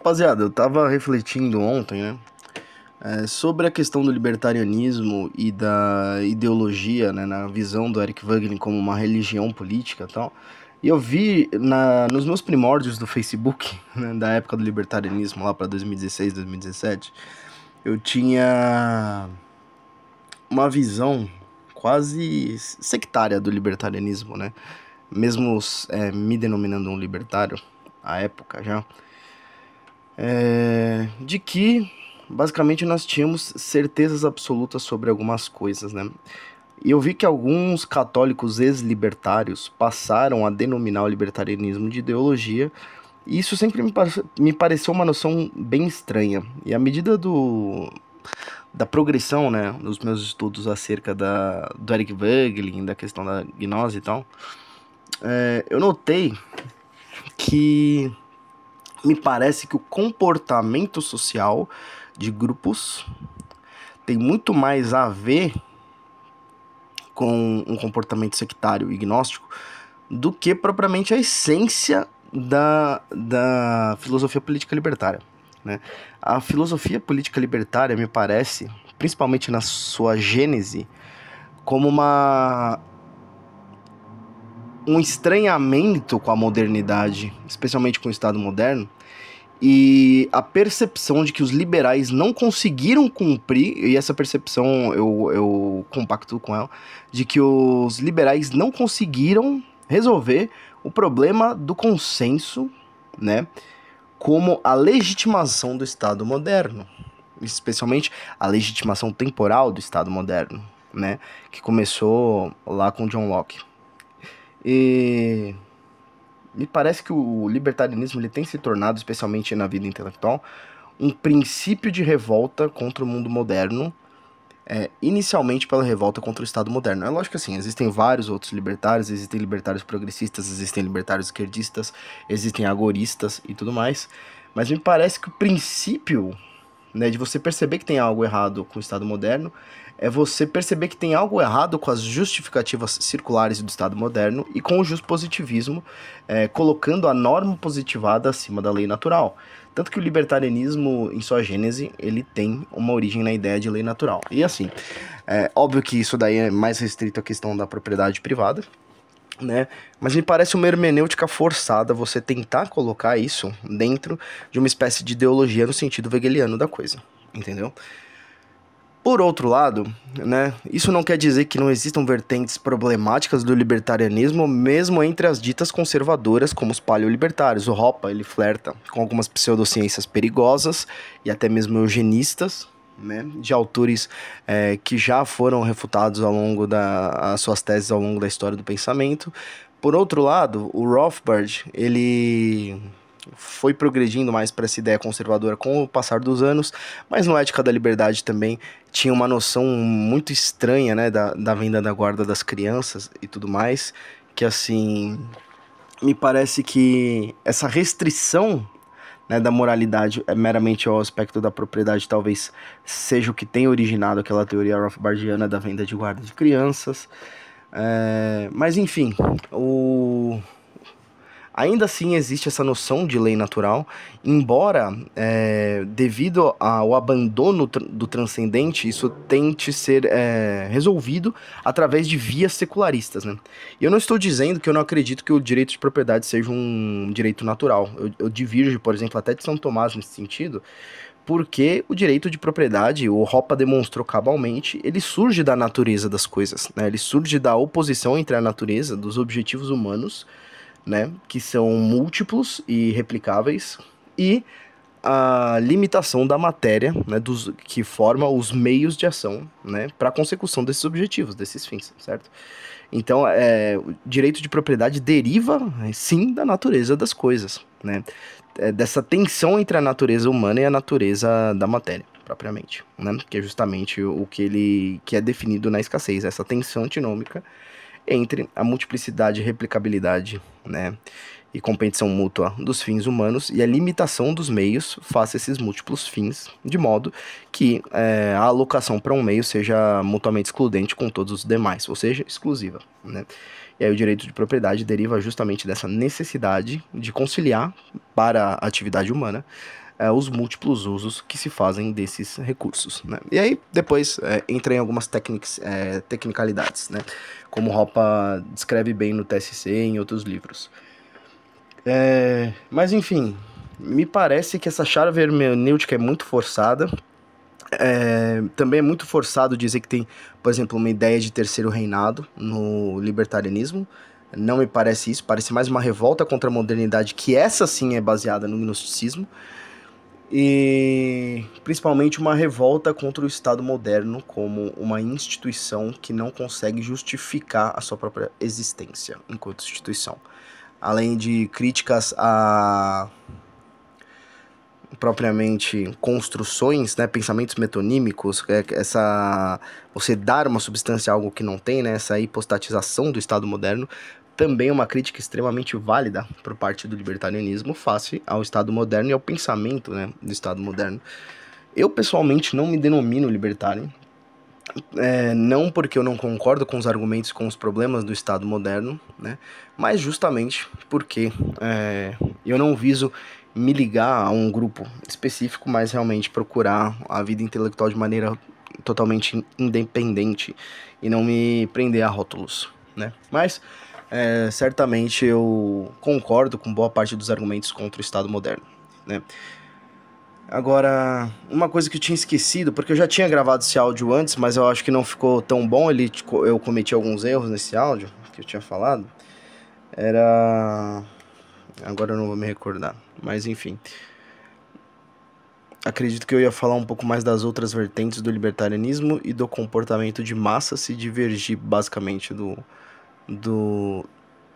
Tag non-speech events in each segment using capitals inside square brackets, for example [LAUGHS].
Rapaziada, eu tava refletindo ontem, né? É, sobre a questão do libertarianismo e da ideologia, né, na visão do Eric Wagner como uma religião política e tal. E eu vi na, nos meus primórdios do Facebook, [LAUGHS] né, da época do libertarianismo, lá para 2016, 2017, eu tinha uma visão quase sectária do libertarianismo, né? Mesmo é, me denominando um libertário, à época já, é, de que basicamente nós tínhamos certezas absolutas sobre algumas coisas, né? E eu vi que alguns católicos ex-libertários passaram a denominar o libertarianismo de ideologia, e isso sempre me, me pareceu uma noção bem estranha. E à medida do, da progressão, né, nos meus estudos acerca da, do Eric Voegelin, da questão da gnose e tal, é, eu notei que me parece que o comportamento social de grupos tem muito mais a ver com um comportamento sectário e gnóstico do que propriamente a essência da, da filosofia política libertária. Né? A filosofia política libertária me parece, principalmente na sua gênese, como uma um estranhamento com a modernidade, especialmente com o Estado moderno, e a percepção de que os liberais não conseguiram cumprir, e essa percepção eu, eu compacto com ela, de que os liberais não conseguiram resolver o problema do consenso, né? Como a legitimação do Estado moderno, especialmente a legitimação temporal do Estado moderno, né? Que começou lá com John Locke. E me parece que o libertarianismo ele tem se tornado, especialmente na vida intelectual, um princípio de revolta contra o mundo moderno, é, inicialmente pela revolta contra o Estado moderno. É lógico assim, existem vários outros libertários, existem libertários progressistas, existem libertários esquerdistas, existem agoristas e tudo mais, mas me parece que o princípio né, de você perceber que tem algo errado com o Estado moderno, é você perceber que tem algo errado com as justificativas circulares do Estado moderno e com o positivismo é, colocando a norma positivada acima da lei natural. Tanto que o libertarianismo, em sua gênese, ele tem uma origem na ideia de lei natural. E assim, é óbvio que isso daí é mais restrito à questão da propriedade privada, né? Mas me parece uma hermenêutica forçada você tentar colocar isso dentro de uma espécie de ideologia no sentido hegeliano da coisa, entendeu? Por outro lado, né, isso não quer dizer que não existam vertentes problemáticas do libertarianismo, mesmo entre as ditas conservadoras, como os paleolibertários. O Hoppe, ele flerta com algumas pseudociências perigosas e até mesmo eugenistas, né, de autores é, que já foram refutados ao longo das suas teses ao longo da história do pensamento. Por outro lado, o Rothbard, ele foi progredindo mais para essa ideia conservadora com o passar dos anos, mas no Ética da Liberdade também tinha uma noção muito estranha né, da, da venda da guarda das crianças e tudo mais, que assim, me parece que essa restrição né, da moralidade é meramente ao aspecto da propriedade, talvez seja o que tem originado aquela teoria Rothbardiana da venda de guarda de crianças. É, mas enfim, o Ainda assim, existe essa noção de lei natural, embora, é, devido ao abandono do transcendente, isso tente ser é, resolvido através de vias secularistas. Né? E eu não estou dizendo que eu não acredito que o direito de propriedade seja um direito natural. Eu, eu divirjo, por exemplo, até de São Tomás nesse sentido, porque o direito de propriedade, o Ropa demonstrou cabalmente, ele surge da natureza das coisas, né? ele surge da oposição entre a natureza, dos objetivos humanos né, que são múltiplos e replicáveis, e a limitação da matéria, né, dos, que forma os meios de ação, né, para a consecução desses objetivos, desses fins, certo? Então, é, o direito de propriedade deriva, sim, da natureza das coisas, né, é dessa tensão entre a natureza humana e a natureza da matéria propriamente, né, que é justamente o que ele que é definido na escassez, essa tensão antinômica entre a multiplicidade, replicabilidade, né? e competição mútua dos fins humanos e a limitação dos meios faça esses múltiplos fins, de modo que é, a alocação para um meio seja mutuamente excludente com todos os demais, ou seja, exclusiva. Né? E aí o direito de propriedade deriva justamente dessa necessidade de conciliar para a atividade humana é, os múltiplos usos que se fazem desses recursos. Né? E aí depois é, entra em algumas técnicas, é, tecnicalidades, né? como Ropa descreve bem no TSC e em outros livros. É, mas enfim, me parece que essa chara vermenêutica é muito forçada. É, também é muito forçado dizer que tem, por exemplo, uma ideia de terceiro reinado no libertarianismo. Não me parece isso, parece mais uma revolta contra a modernidade, que essa sim é baseada no gnosticismo e principalmente uma revolta contra o Estado moderno como uma instituição que não consegue justificar a sua própria existência enquanto instituição. Além de críticas a propriamente construções, né, pensamentos metonímicos, é, essa você dar uma substância a algo que não tem, né, essa hipostatização do Estado moderno, também é uma crítica extremamente válida por parte do libertarianismo face ao Estado moderno e ao pensamento né, do Estado moderno. Eu, pessoalmente, não me denomino libertário, é, não porque eu não concordo com os argumentos, com os problemas do Estado moderno, né, mas justamente porque é, eu não viso me ligar a um grupo específico, mas realmente procurar a vida intelectual de maneira totalmente independente e não me prender a rótulos, né? Mas é, certamente eu concordo com boa parte dos argumentos contra o Estado moderno. Né? Agora, uma coisa que eu tinha esquecido, porque eu já tinha gravado esse áudio antes, mas eu acho que não ficou tão bom, ele, eu cometi alguns erros nesse áudio que eu tinha falado. Era. Agora eu não vou me recordar, mas enfim. Acredito que eu ia falar um pouco mais das outras vertentes do libertarianismo e do comportamento de massa se divergir basicamente do, do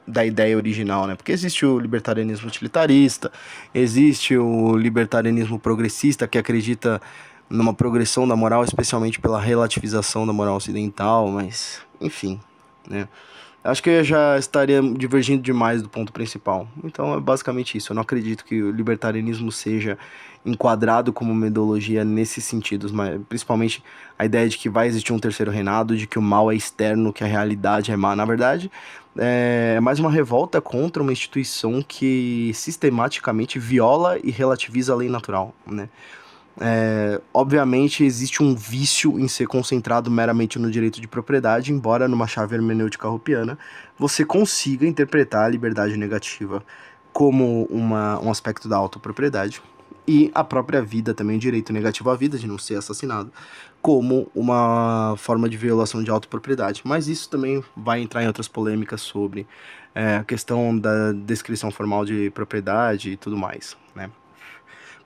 da ideia original, né? Porque existe o libertarianismo utilitarista, existe o libertarianismo progressista que acredita numa progressão da moral, especialmente pela relativização da moral ocidental, mas enfim, né? acho que eu já estaria divergindo demais do ponto principal. Então é basicamente isso. Eu não acredito que o libertarianismo seja enquadrado como uma ideologia nesses sentidos, mas principalmente a ideia de que vai existir um terceiro reinado, de que o mal é externo, que a realidade é má. Na verdade, é, é mais uma revolta contra uma instituição que sistematicamente viola e relativiza a lei natural, né? É, obviamente, existe um vício em ser concentrado meramente no direito de propriedade, embora numa chave hermenêutica roupiana você consiga interpretar a liberdade negativa como uma, um aspecto da autopropriedade e a própria vida também, o direito negativo à vida, de não ser assassinado, como uma forma de violação de autopropriedade. Mas isso também vai entrar em outras polêmicas sobre é, a questão da descrição formal de propriedade e tudo mais, né?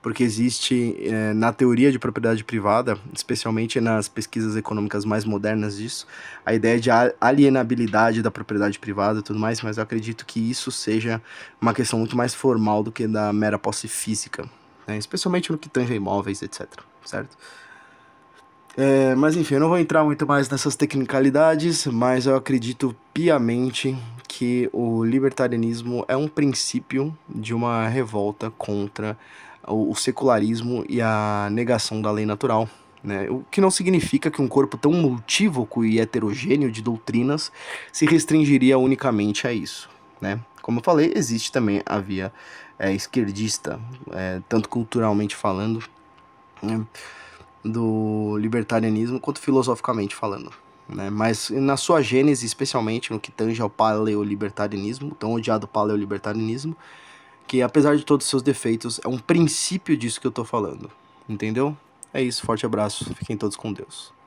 porque existe é, na teoria de propriedade privada, especialmente nas pesquisas econômicas mais modernas disso, a ideia de alienabilidade da propriedade privada e tudo mais, mas eu acredito que isso seja uma questão muito mais formal do que da mera posse física, né? especialmente no que tange a imóveis, etc. Certo? É, mas enfim, eu não vou entrar muito mais nessas tecnicalidades, mas eu acredito piamente que o libertarianismo é um princípio de uma revolta contra o, secularismo e a negação da lei natural. Né? O que não significa que um corpo tão multívoco e heterogêneo de doutrinas se restringiria unicamente a isso. Né? Como eu falei, existe também a via é, esquerdista, é, tanto culturalmente falando, né? do libertarianismo, quanto filosoficamente falando. Né? Mas na sua gênese, especialmente no que tange ao paleolibertarianismo, tão odiado paleolibertarianismo, que apesar de todos os seus defeitos, é um princípio disso que eu tô falando. Entendeu? É isso, forte abraço, fiquem todos com Deus.